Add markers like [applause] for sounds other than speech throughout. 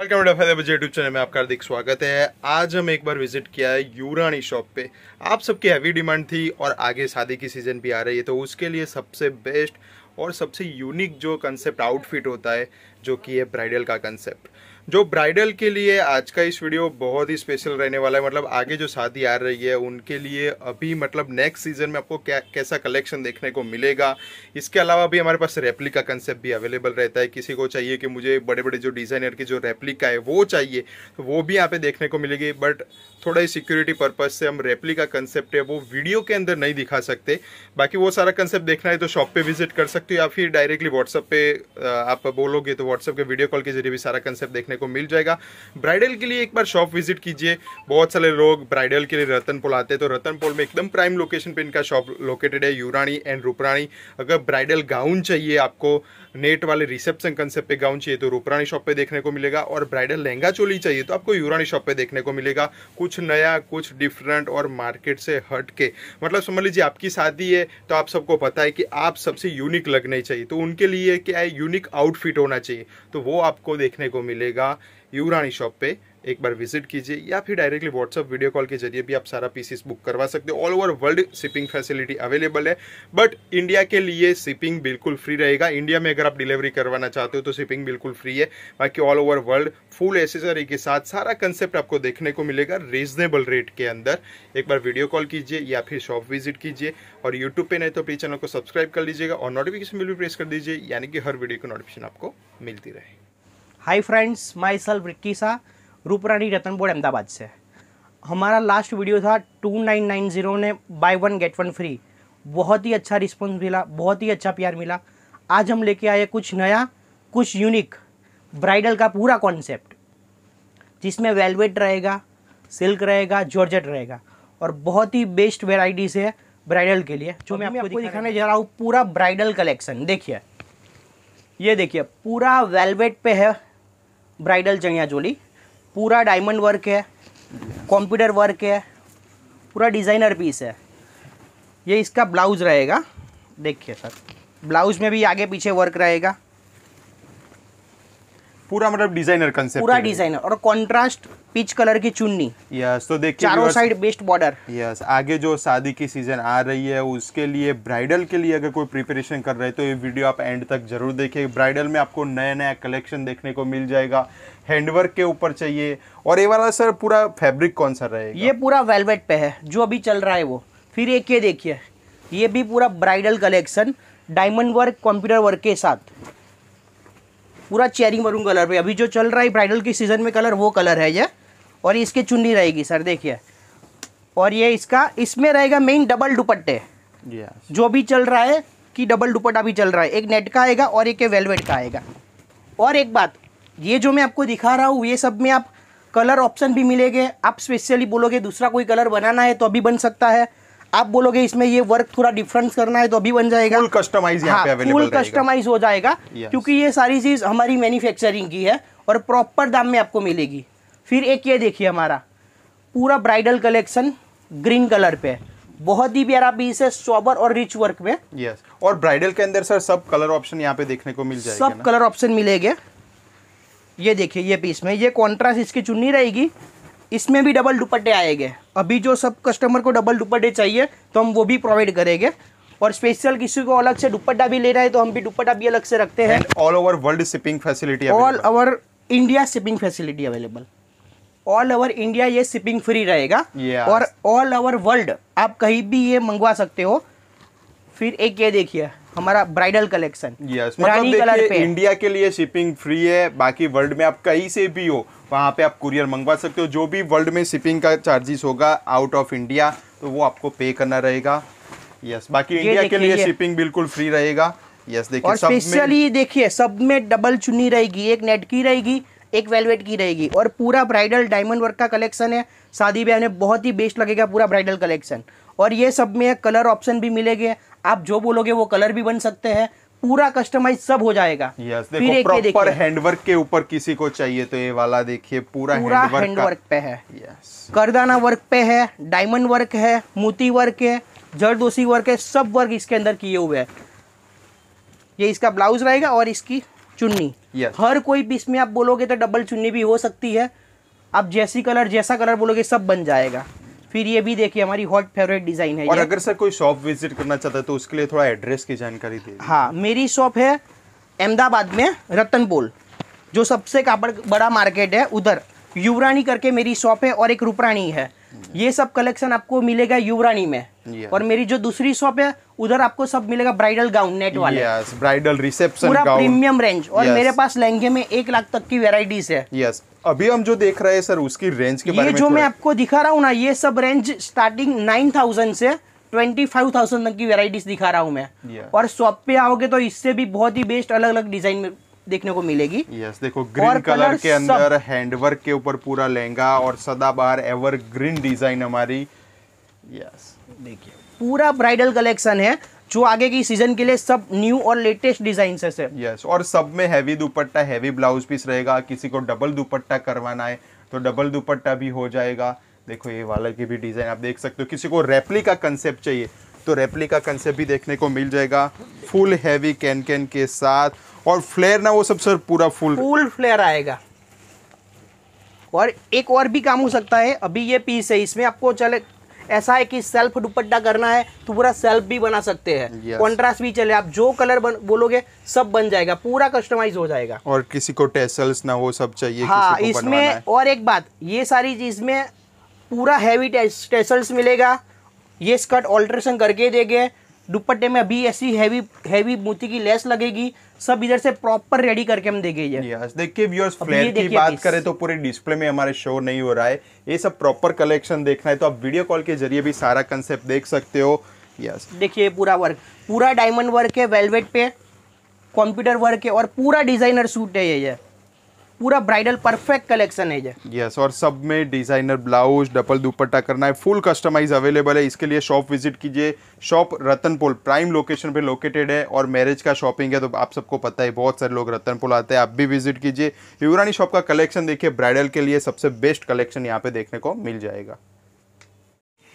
Welcome to फैदे बजे YouTube channel में आपका हार्दिक स्वागत है आज हम एक बार विजिट किया है यूरानी शॉप पे आप सबकी हैवी डिमांड थी और आगे शादी की सीज़न भी आ रही है तो उसके लिए सबसे बेस्ट और सबसे यूनिक जो कंसेप्ट आउटफिट होता है जो कि है ब्राइडल का कंसेप्ट जो ब्राइडल के लिए आज का इस वीडियो बहुत ही स्पेशल रहने वाला है मतलब आगे जो शादी आ रही है उनके लिए अभी मतलब नेक्स्ट सीजन में आपको क्या कैसा कलेक्शन देखने को मिलेगा इसके अलावा भी हमारे पास रेप्लिका कंसेप्ट भी अवेलेबल रहता है किसी को चाहिए कि मुझे बड़े बड़े जो डिज़ाइनर की जो रेप्लिका है वो चाहिए तो वो भी यहाँ पे देखने को मिलेगी बट थोड़ा ही सिक्योरिटी पर्पज़ से हम रेप्लिका कंसेप्ट है वो वीडियो के अंदर नहीं दिखा सकते बाकी वो सारा कंसेप्ट देखना है तो शॉप पर विजिट कर सकते हो या फिर डायरेक्टली व्हाट्सअप पे आप बोलोगे तो व्हाट्सअप के वीडियो कॉल के जरिए भी सारा कंसेप्ट देखने देखने को मिल जाएगा ब्राइडल के लिए एक बार शॉप विजिट कीजिए बहुत सारे लोग ब्राइडल के लिए पोल आते हैं तो पोल में एकदम प्राइम लोकेशन पर इनका शॉप लोकेटेड है यूरानी एंड रूपरानी अगर ब्राइडल गाउन चाहिए आपको नेट वाले रिसेप्शन कंसेप्ट पे गाउन चाहिए तो रूपरानी शॉप पे देखने को मिलेगा और ब्राइडल लहंगा चोली चाहिए तो आपको यूरानी शॉप पे देखने को मिलेगा कुछ नया कुछ डिफरेंट और मार्केट से हट के मतलब समझ लीजिए आपकी शादी है तो आप सबको पता है कि आप सबसे यूनिक लगने चाहिए तो उनके लिए क्या है यूनिक आउटफिट होना चाहिए तो वो आपको देखने को मिलेगा यूरानी शॉप पर एक बार विजिट कीजिए या फिर डायरेक्टली व्हाट्सअप वीडियो कॉल के जरिए भी आप सारा पीसीस बुक करवा सकते हो all over world shipping facility available है बट इंडिया के लिए शिपिंग बिल्कुल फ्री रहेगा इंडिया में अगर आप डिलीवरी करवाना चाहते हो तो शिपिंग बिल्कुल फ्री है बाकी all over world full accessory के साथ सारा कंसेप्ट आपको देखने को मिलेगा रीजनेबल रेट के अंदर एक बार वीडियो कॉल कीजिए या फिर शॉप विजिट कीजिए और यूट्यूब पर नहीं तो प्लीज चैनल को सब्सक्राइब कर लीजिएगा और नोटिफिकेशन बिल भी प्रेस कर दीजिए यानी कि हर वीडियो की नोटिफिकेशन आपको मिलती रहे hi friends myself Rikki सा रूपरानी रतन बोर्ड अहमदाबाद से हमारा लास्ट वीडियो था 2990 ने buy one get one free बहुत ही अच्छा रिस्पॉन्स मिला बहुत ही अच्छा प्यार मिला आज हम लेके आए कुछ नया कुछ यूनिक ब्राइडल का पूरा कॉन्सेप्ट जिसमें वेलवेट रहेगा सिल्क रहेगा जॉर्जेट रहेगा और बहुत ही बेस्ट वेराइटीज़ है ब्राइडल के लिए जो मैं आपको, आपको दिखाने जा रहा हूँ पूरा ब्राइडल कलेक्शन देखिए ये देखिए पूरा वेलवेट पे है ब्राइडल चनिया चोली पूरा डायमंड वर्क है कंप्यूटर वर्क है पूरा डिज़ाइनर पीस है ये इसका ब्लाउज रहेगा देखिए सर ब्लाउज में भी आगे पीछे वर्क रहेगा पूरा मतलब डिजाइनर कंसेप्ट पूरा डिजाइनर और कंट्रास्ट पीच कलर की चुन्नी यस तो देखिए चारों साइड बेस्ट बॉर्डर यस आगे जो शादी की सीजन आ रही है उसके लिए ब्राइडल के लिए अगर कोई प्रिपरेशन कर रहे हैं तो ये वीडियो आप एंड तक जरूर देखिए ब्राइडल में आपको नया नया कलेक्शन देखने को मिल जाएगा हैंडवर्क के ऊपर चाहिए और ये वाला सर पूरा फैब्रिक कौन सा रहेगा ये पूरा वेलवेट पे है जो अभी चल रहा है वो फिर एक ये देखिए ये भी पूरा bridal collection diamond work computer work के साथ पूरा चेयरिंग वरुण कलर पे अभी जो चल रहा है ब्राइडल के सीजन में कलर वो कलर है ये और इसकी चुन्नी रहेगी सर देखिए और ये इसका इसमें रहेगा मेन डबल दुपट्टे जो भी चल रहा है कि डबल दुपट्टा भी चल रहा है एक नेट का आएगा और एक वेलवेट का आएगा और एक बात ये जो मैं आपको दिखा रहा हूँ ये सब में आप कलर ऑप्शन भी मिलेंगे आप स्पेशली बोलोगे दूसरा कोई कलर बनाना है तो अभी बन सकता है आप बोलोगे इसमें ये वर्क थोड़ा डिफरेंस करना है तो अभी बन जाएगा फुल कस्टमाइज हाँ, पे फुल कस्टमाइज हो जाएगा yes. क्योंकि ये सारी चीज़ हमारी मैन्युफैक्चरिंग की है और प्रॉपर दाम में आपको मिलेगी फिर एक ये देखिए हमारा पूरा ब्राइडल कलेक्शन ग्रीन कलर पे बहुत ही प्यारा पीस है सोबर और रिच वर्क में यस yes. और ब्राइडल के अंदर सर सब कलर ऑप्शन यहाँ पे देखने को मिल जाएगा सब कलर ऑप्शन मिलेगा ये देखिए ये पीस में ये कॉन्ट्रास्ट इसकी चुन्नी रहेगी इसमें भी डबल दुपट्टे आएंगे अभी जो सब कस्टमर को डबल दुपट्टे चाहिए तो हम वो भी प्रोवाइड करेंगे और स्पेशल किसी को अलग से दुपट्टा भी ले रहा है तो हम भी दुपट्टा भी अलग से रखते हैं all over world shipping facility all over India shipping facility available all over India ये शिपिंग फ्री रहेगा yes. और ऑल ओवर वर्ल्ड आप कहीं भी ये मंगवा सकते हो फिर एक ये देखिए हमारा ब्राइडल कलेक्शन यस मतलब इंडिया के लिए शिपिंग फ्री है बाकी वर्ल्ड में आप कहीं से भी हो वहाँ पे आप कुरियर मंगवा सकते हो जो भी वर्ल्ड में शिपिंग का चार्जेस होगा आउट ऑफ इंडिया तो वो आपको पे करना रहेगा यस बाकी इंडिया के लिए शिपिंग बिल्कुल फ्री रहेगा यस देखिए स्पेशली देखिए सब में डबल चुन्नी रहेगी एक नेट की रहेगी एक वेलवेट की रहेगी और पूरा ब्राइडल डायमंड वर्क का कलेक्शन है शादी ब्याह में बहुत ही बेस्ट लगेगा पूरा ब्राइडल कलेक्शन और ये सब में कलर ऑप्शन भी मिलेगा आप जो बोलोगे वो कलर भी बन सकते हैं पूरा कस्टमाइज सब हो जाएगा यस देखो प्रॉपर हैंडवर्क के ऊपर किसी को चाहिए तो ये वाला देखिए पूरा पूरा हैंडवर्क पे है करदाना वर्क पे है डायमंड वर्क है मोती वर्क है जरदोसी वर्क है सब वर्क इसके अंदर किए हुए है ये इसका ब्लाउज रहेगा और इसकी चुन्नी हर कोई पीस में आप बोलोगे तो डबल चुन्नी भी हो सकती है आप जैसी कलर जैसा कलर बोलोगे सब बन जाएगा फिर ये भी देखिए हमारी हॉट फेवरेट डिजाइन है और ये. अगर सर कोई शॉप विजिट करना चाहता है तो उसके लिए थोड़ा एड्रेस की जानकारी दे हाँ मेरी शॉप है अहमदाबाद में रतनपोल जो सबसे बड़ा मार्केट है उधर युवरानी करके मेरी शॉप है और एक रूपरानी है ये सब कलेक्शन आपको मिलेगा युवरानी में और मेरी जो दूसरी शॉप है उधर आपको सब मिलेगा ब्राइडल गाउन नेट वाले ब्राइडल रिसेप्शन पूरा प्रीमियम रेंज और yes. मेरे पास लहंगे में एक लाख तक की वेराइटीज है यस yes. अभी हम जो देख रहे हैं सर उसकी रेंज के ये बारे में जो मैं आपको दिखा रहा हूँ ना ये सब रेंज स्टार्टिंग नाइन थाउजेंड से ट्वेंटी फाइव थाउजेंड तक की वेराइटीज दिखा रहा हूँ मैं और शॉप पे आओगे तो इससे भी बहुत ही बेस्ट अलग अलग डिजाइन में देखने को मिलेगी यस yes, देखो ग्रीन कलर के अंदर हैंडवर्क के ऊपर पूरा लहंगा और सदाबहार एवर ग्रीन डिजाइन हमारी यस देखिए पूरा ब्राइडल कलेक्शन है जो आगे की सीजन के लिए सब न्यू और लेटेस्ट डिजाइन है सर यस और सब में heavy dupatta heavy blouse piece रहेगा किसी को डबल दुपट्टा करवाना है तो डबल दुपट्टा भी हो जाएगा देखो ये वाला की भी डिजाइन आप देख सकते हो किसी को रेपली का कंसेप्ट चाहिए तो रेपली का कंसेप्ट भी देखने को मिल जाएगा फुल हैवी कैन कैन के साथ और फ्लेयर ना वो सब सर पूरा फुल फुल फ्लेयर आएगा और एक और भी काम हो सकता है अभी ये पीस है इसमें आपको चले ऐसा है कि सेल्फ दुपट्टा करना है तो पूरा सेल्फ भी बना सकते हैं कॉन्ट्रास्ट भी चले आप जो कलर बन, बोलोगे सब बन जाएगा पूरा कस्टमाइज हो जाएगा और किसी को टेसल्स ना हो सब चाहिए हाँ इसमें और एक बात ये सारी चीज में पूरा हैवी टेसल्स मिलेगा ये स्कर्ट ऑल्ट्रेशन करके देंगे दुपट्टे में अभी ऐसी हैवी हैवी मोती की लेस लगेगी सब इधर से प्रॉपर रेडी करके हम देखे yes, देखिए व्यूअर्स फ्लेयर की बात करें तो पूरे डिस्प्ले में हमारे शो नहीं हो रहा है ये सब प्रॉपर कलेक्शन देखना है तो आप वीडियो कॉल के जरिए भी सारा कंसेप्ट देख सकते हो यस देखिए पूरा वर्क पूरा डायमंड वर्क है वेलवेट पे कंप्यूटर वर्क है और पूरा डिजाइनर सूट है ये पूरा ब्राइडल परफेक्ट कलेक्शन है यस और सब में डिजाइनर ब्लाउज डबल दुपट्टा करना है फुल कस्टमाइज अवेलेबल है इसके लिए शॉप विजिट कीजिए शॉप रतनपुल प्राइम लोकेशन पे लोकेटेड है और मैरिज का शॉपिंग है तो आप सबको पता है बहुत सारे लोग रतनपुल आते हैं आप भी विजिट कीजिए युवरानी शॉप का कलेक्शन देखिए ब्राइडल के लिए सबसे बेस्ट कलेक्शन यहाँ पे देखने को मिल जाएगा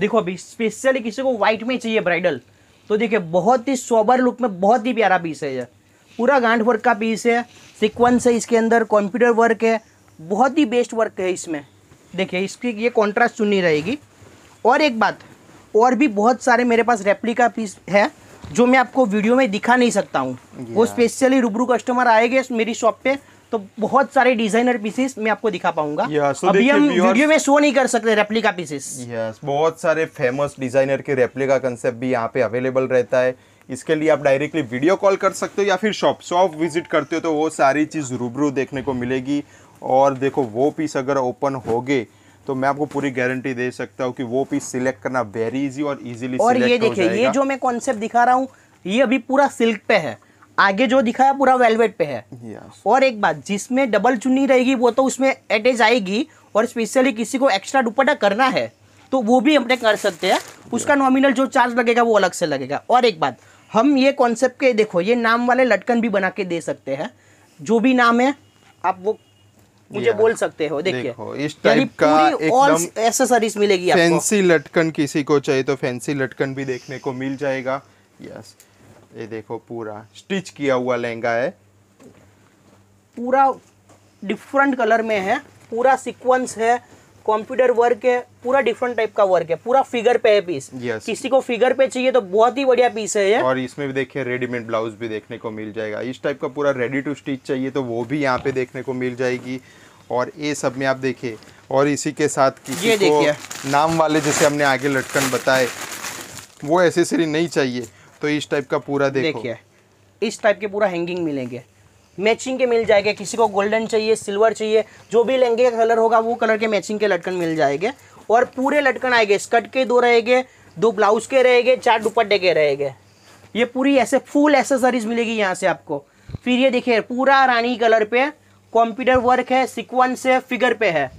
देखो अभी स्पेशली किसी को व्हाइट में चाहिए ब्राइडल तो देखिये बहुत ही सोबर लुक में बहुत ही प्यारा पीस है यह पूरा गांठ वर्क का पीस है सिक्वेंस है इसके अंदर कंप्यूटर वर्क है बहुत ही बेस्ट वर्क है इसमें देखिए इसकी ये कॉन्ट्रास्ट सुनी रहेगी और एक बात और भी बहुत सारे मेरे पास रेप्लिका पीस है जो मैं आपको वीडियो में दिखा नहीं सकता हूँ वो स्पेशली रूबरू कस्टमर आएंगे मेरी शॉप पे तो बहुत सारे डिजाइनर पीसेस मैं आपको दिखा पाऊंगा yeah, so अभी हम वीडियो में शो नहीं कर सकते रेप्लिका पीसेस yes, बहुत सारे फेमस डिजाइनर के रेप्लिका कंसेप्ट भी यहाँ पे अवेलेबल रहता है इसके लिए आप डायरेक्टली वीडियो कॉल कर सकते हो या फिर शॉप शॉप विजिट करते हो तो वो सारी चीज़ रूबरू देखने को मिलेगी और देखो वो पीस अगर ओपन हो गए तो मैं आपको पूरी गारंटी दे सकता हूँ कि वो पीस सिलेक्ट करना वेरी इजी और इजीली और ये देखिए ये जो मैं कॉन्सेप्ट दिखा रहा हूँ ये अभी पूरा सिल्क पे है आगे जो दिखाया पूरा वेलवेट पे है yes. और एक बात जिसमें डबल चुन्नी रहेगी वो तो उसमें अटैच आएगी और स्पेशली किसी को एक्स्ट्रा दुपट्टा करना है तो वो भी हमने कर सकते हैं उसका नॉमिनल जो चार्ज लगेगा वो अलग से लगेगा और एक बात हम ये कॉन्सेप्ट के देखो ये नाम वाले लटकन भी बना के दे सकते हैं जो भी नाम है आप वो मुझे बोल सकते हो देखिए इस टाइप का एक्सेसरीज मिलेगी आपको फैंसी लटकन किसी को चाहिए तो फैंसी लटकन भी देखने को मिल जाएगा यस ये देखो पूरा स्टिच किया हुआ लहंगा है पूरा डिफरेंट कलर में है पूरा सीक्वेंस है कंप्यूटर वर्क है पूरा डिफरेंट टाइप का वर्क है पूरा फिगर पे है पीस yes. किसी को फिगर पे चाहिए तो बहुत ही बढ़िया पीस है ये और इसमें भी देखिए रेडीमेड ब्लाउज भी देखने को मिल जाएगा इस टाइप का पूरा रेडी टू स्टिच चाहिए तो वो भी यहाँ पे देखने को मिल जाएगी और ये सब में आप देखिए और इसी के साथ किसी ये को नाम वाले जैसे हमने आगे लटकन बताए वो एसेसरी नहीं चाहिए तो इस टाइप का पूरा देखिए इस टाइप के पूरा हैंगिंग मिलेंगे मैचिंग के मिल जाएंगे किसी को गोल्डन चाहिए सिल्वर चाहिए जो भी लहंगे का कलर होगा वो कलर के मैचिंग के लटकन मिल जाएंगे और पूरे लटकन आएंगे स्कर्ट के दो रहेंगे दो ब्लाउज के रहेंगे चार दुपट्टे के रहेंगे ये पूरी ऐसे फुल एसेसरीज मिलेगी यहाँ से आपको फिर ये देखिए पूरा रानी कलर पे कंप्यूटर वर्क है सिक्वेंस है फिगर पे है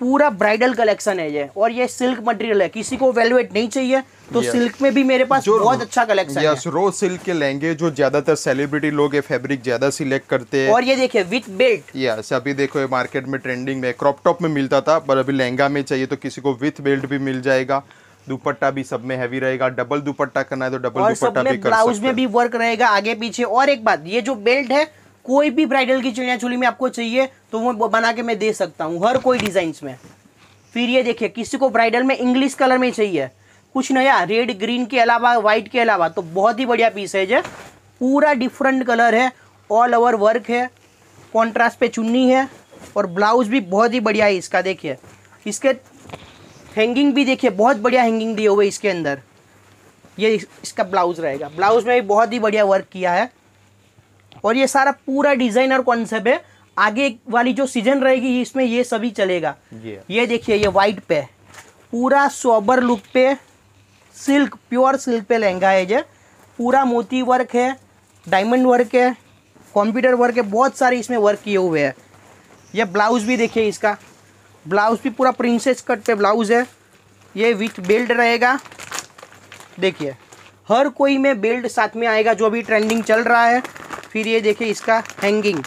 पूरा ब्राइडल कलेक्शन है ये और ये सिल्क मटेरियल है किसी को वेलवेट नहीं चाहिए तो yes. सिल्क में भी मेरे पास बहुत अच्छा कलेक्शन yes, है रोज सिल्क के लेंगे जो ज्यादातर सेलिब्रिटी लोग ये फैब्रिक ज्यादा सिलेक्ट करते हैं और ये देखिए विथ बेल्ट यस अभी देखो ये मार्केट में ट्रेंडिंग में क्रॉप टॉप में मिलता था पर अभी लहंगा में चाहिए तो किसी को विथ बेल्ट भी मिल जाएगा दुपट्टा भी सब में हैवी रहेगा डबल दुपट्टा करना है तो डबल दुपट्टा भी ब्लाउज में भी वर्क रहेगा आगे पीछे और एक बात ये जो बेल्ट है कोई भी ब्राइडल की चिड़िया चोली में आपको चाहिए तो वो बना के मैं दे सकता हूँ हर कोई डिजाइन में फिर ये देखिए किसी को ब्राइडल में इंग्लिश कलर में चाहिए कुछ नया रेड ग्रीन के अलावा वाइट के अलावा तो बहुत ही बढ़िया पीस है ये पूरा डिफरेंट कलर है ऑल ओवर वर्क है कॉन्ट्रास्ट पे चुन्नी है और ब्लाउज भी बहुत ही बढ़िया है इसका देखिए इसके हैंगिंग भी देखिए बहुत बढ़िया हैंगिंग दिए हुए इसके अंदर ये इसका ब्लाउज रहेगा ब्लाउज में भी बहुत ही बढ़िया वर्क किया है और ये सारा पूरा डिजाइन और कॉन्सेप्ट है आगे वाली जो सीजन रहेगी इसमें ये सभी चलेगा ये, देखिए ये वाइट पे पूरा सोबर लुक पे सिल्क प्योर सिल्क पे लहंगा है ये पूरा मोती वर्क है डायमंड वर्क है कंप्यूटर वर्क है बहुत सारे इसमें वर्क किए हुए हैं ये ब्लाउज भी देखिए इसका ब्लाउज भी पूरा प्रिंसेस कट पे ब्लाउज है ये विथ बेल्ट रहेगा देखिए हर कोई में बेल्ट साथ में आएगा जो भी ट्रेंडिंग चल रहा है फिर ये देखिए इसका हैंगिंग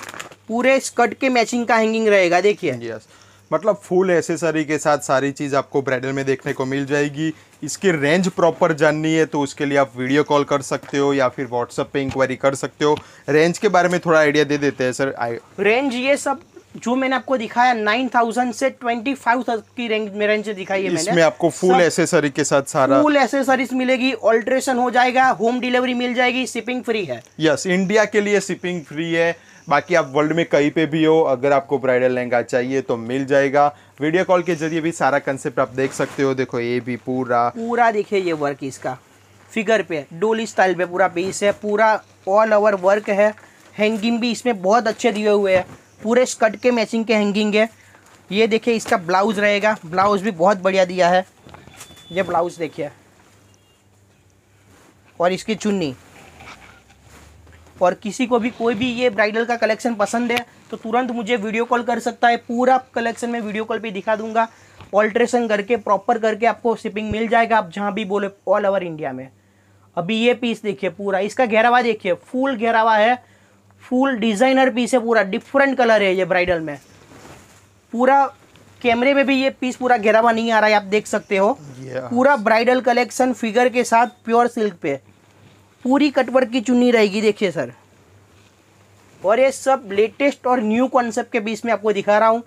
पूरे स्कर्ट के मैचिंग का हैंगिंग रहेगा देखिए यस मतलब फुल एसेसरी के साथ सारी चीज़ आपको ब्राइडल में देखने को मिल जाएगी इसकी रेंज प्रॉपर जाननी है तो उसके लिए आप वीडियो कॉल कर सकते हो या फिर व्हाट्सअप पे इंक्वायरी कर सकते हो रेंज के बारे में थोड़ा आइडिया दे देते हैं सर रेंज ये सब जो मैंने आपको दिखाया नाइन थाउजेंड से ट्वेंटी फाइव की रेंज में रेंज दिखाई है इसमें आपको फुल एसेसरी के साथ सारा फुल एसेसरीज मिलेगी ऑल्ट्रेशन हो जाएगा होम डिलीवरी मिल जाएगी शिपिंग फ्री है यस इंडिया के लिए शिपिंग फ्री है बाकी आप वर्ल्ड में कहीं पे भी हो अगर आपको ब्राइडल लहंगा चाहिए तो मिल जाएगा वीडियो कॉल के जरिए भी सारा कंसेप्ट आप देख सकते हो देखो ये भी पूरा पूरा देखिए ये वर्क इसका फिगर पे डोली स्टाइल पे पूरा बेस है पूरा ऑल ओवर वर्क है हैंगिंग भी इसमें बहुत अच्छे दिए हुए हैं पूरे स्कर्ट के मैचिंग के हैंगिंग है ये देखिए इसका ब्लाउज रहेगा ब्लाउज भी बहुत बढ़िया दिया है ये ब्लाउज देखिए और इसकी चुन्नी और किसी को भी कोई भी ये ब्राइडल का कलेक्शन पसंद है तो तुरंत मुझे वीडियो कॉल कर सकता है पूरा कलेक्शन में वीडियो कॉल पे दिखा दूंगा ऑल्ट्रेशन करके प्रॉपर करके आपको शिपिंग मिल जाएगा आप जहाँ भी बोले ऑल ओवर इंडिया में अभी ये पीस देखिए पूरा इसका घेरावा देखिए फुल घेरावा है फुल डिज़ाइनर पीस है पूरा डिफरेंट कलर है ये ब्राइडल में पूरा कैमरे में भी ये पीस पूरा घेरा हुआ नहीं आ रहा है आप देख सकते हो पूरा ब्राइडल कलेक्शन फिगर के साथ प्योर सिल्क पे पूरी कटवर्क की चुन्नी रहेगी देखिए सर और ये सब लेटेस्ट और न्यू कॉन्सेप्ट के बीच में आपको दिखा रहा हूँ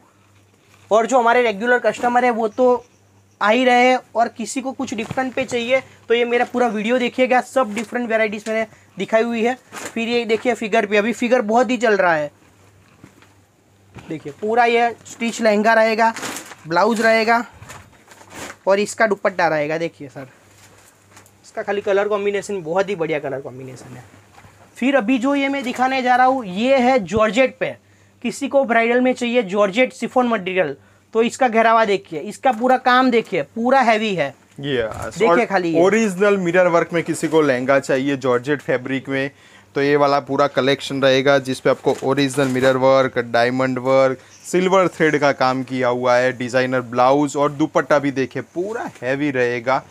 और जो हमारे रेगुलर कस्टमर है वो तो आ ही रहे हैं और किसी को कुछ डिफरेंट पे चाहिए तो ये मेरा पूरा वीडियो देखिएगा सब डिफरेंट वेराइटीज़ मैंने दिखाई हुई है फिर ये देखिए फिगर पे अभी फिगर बहुत ही चल रहा है देखिए पूरा ये स्टिच लहंगा रहेगा ब्लाउज रहेगा और इसका दुपट्टा रहेगा देखिए सर इसका खाली कलर कॉम्बिनेशन बहुत ही बढ़िया कलर कॉम्बिनेशन है फिर अभी जो ये मैं दिखाने जा रहा हूँ ये है जॉर्जेट पे किसी को ब्राइडल में चाहिए जॉर्जेट सिफोन मटेरियल तो इसका घेरावा देखिए इसका पूरा काम देखिए पूरा हैवी है खाली ओरिजिनल मिरर वर्क में किसी को लहंगा चाहिए जॉर्जेट फैब्रिक में तो ये वाला पूरा कलेक्शन रहेगा जिसपे आपको original mirror work diamond work silver thread का काम किया हुआ है डिज़ाइनर ब्लाउज और दुपट्टा भी देखे पूरा हैवी रहेगा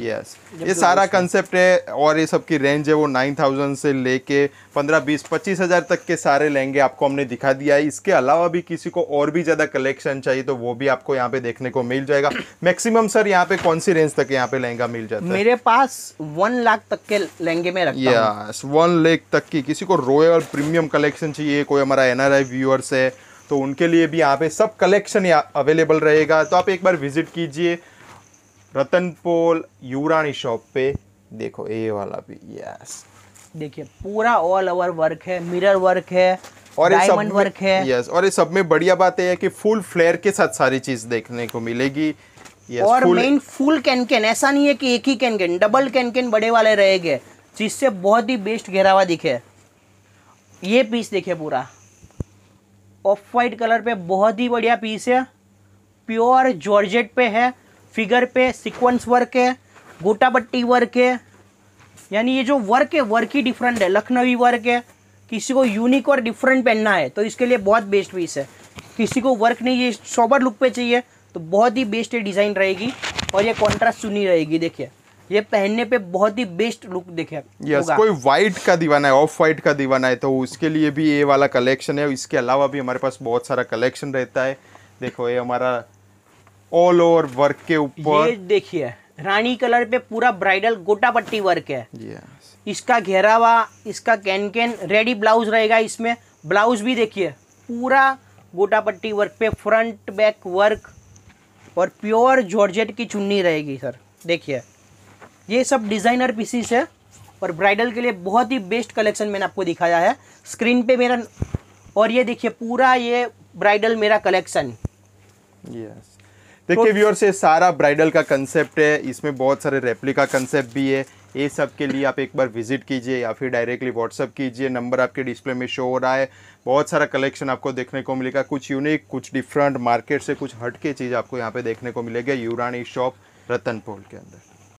यस ये तो सारा कंसेप्ट है और ये सबकी रेंज है वो नाइन थाउजेंड से लेके पंद्रह बीस पच्चीस हज़ार तक के सारे लहंगे आपको हमने दिखा दिया है इसके अलावा भी किसी को और भी ज़्यादा कलेक्शन चाहिए तो वो भी आपको यहाँ पे देखने को मिल जाएगा मैक्सिमम [coughs] सर यहाँ पे कौन सी रेंज तक यहाँ पे लहंगा मिल जाता है मेरे पास वन लाख तक के लहंगे में यस वन लेख तक की किसी को रॉयल प्रीमियम कलेक्शन चाहिए कोई हमारा एन व्यूअर्स है तो उनके लिए भी यहाँ पे सब कलेक्शन अवेलेबल रहेगा तो आप एक बार विजिट कीजिए रतनपोल यूरानी शॉप पे देखो ये वाला भी यस देखिए पूरा ऑल ओवर वर्क है मिरर वर्क है और ये सब वर्क है यस और ये सब में बढ़िया बात है कि फुल फ्लेयर के साथ सारी चीज देखने को मिलेगी yes, और मेन फुल कैन कैन ऐसा नहीं है कि एक ही cancan double cancan बड़े वाले रहेंगे जिससे बहुत ही बेस्ट घेरावा दिखे ये पीस देखिए पूरा ऑफ वाइट कलर पे बहुत ही बढ़िया पीस है प्योर जॉर्जेट पे है फिगर पे सीक्वेंस वर्क है गोटा बट्टी वर्क है यानी ये जो वर्क है वर्क ही डिफरेंट है लखनवी वर्क है किसी को यूनिक और डिफरेंट पहनना है तो इसके लिए बहुत बेस्ट पीस है किसी को वर्क नहीं ये सोबर लुक पे चाहिए तो बहुत ही बेस्ट डिज़ाइन रहेगी और ये कॉन्ट्रास्ट सुनी रहेगी देखिए ये पहनने पे बहुत ही बेस्ट लुक देखे yes, कोई व्हाइट का दीवाना है ऑफ व्हाइट का दीवाना है तो उसके लिए भी ये वाला कलेक्शन है इसके अलावा भी हमारे पास बहुत सारा कलेक्शन रहता है देखो ये हमारा ऑल ओवर वर्क के ऊपर देखिए रानी कलर पे पूरा ब्राइडल गोटा पट्टी वर्क है इसका घेरावा इसका कैन कैन रेडी ब्लाउज रहेगा इसमें ब्लाउज भी देखिए पूरा गोटा पट्टी वर्क पे फ्रंट बैक वर्क और प्योर जॉर्जेट की चुन्नी रहेगी सर देखिए ये सब डिज़ाइनर पीसीस है और ब्राइडल के लिए बहुत ही बेस्ट कलेक्शन मैंने आपको दिखाया है स्क्रीन पे मेरा और ये देखिए पूरा ये ब्राइडल मेरा कलेक्शन यस yes. देखिए व्यूअर्स तो- ये सारा ब्राइडल का कंसेप्ट है इसमें बहुत सारे रेप्लिका कंसेप्ट भी है ये सब के लिए आप एक बार विजिट कीजिए या फिर डायरेक्टली व्हाट्सअप कीजिए नंबर आपके डिस्प्ले में शो हो रहा है बहुत सारा कलेक्शन आपको देखने को मिलेगा कुछ यूनिक कुछ डिफरेंट मार्केट से कुछ हटके चीज़ आपको यहाँ पे देखने को मिलेगा यूरानी शॉप रतनपोल के अंदर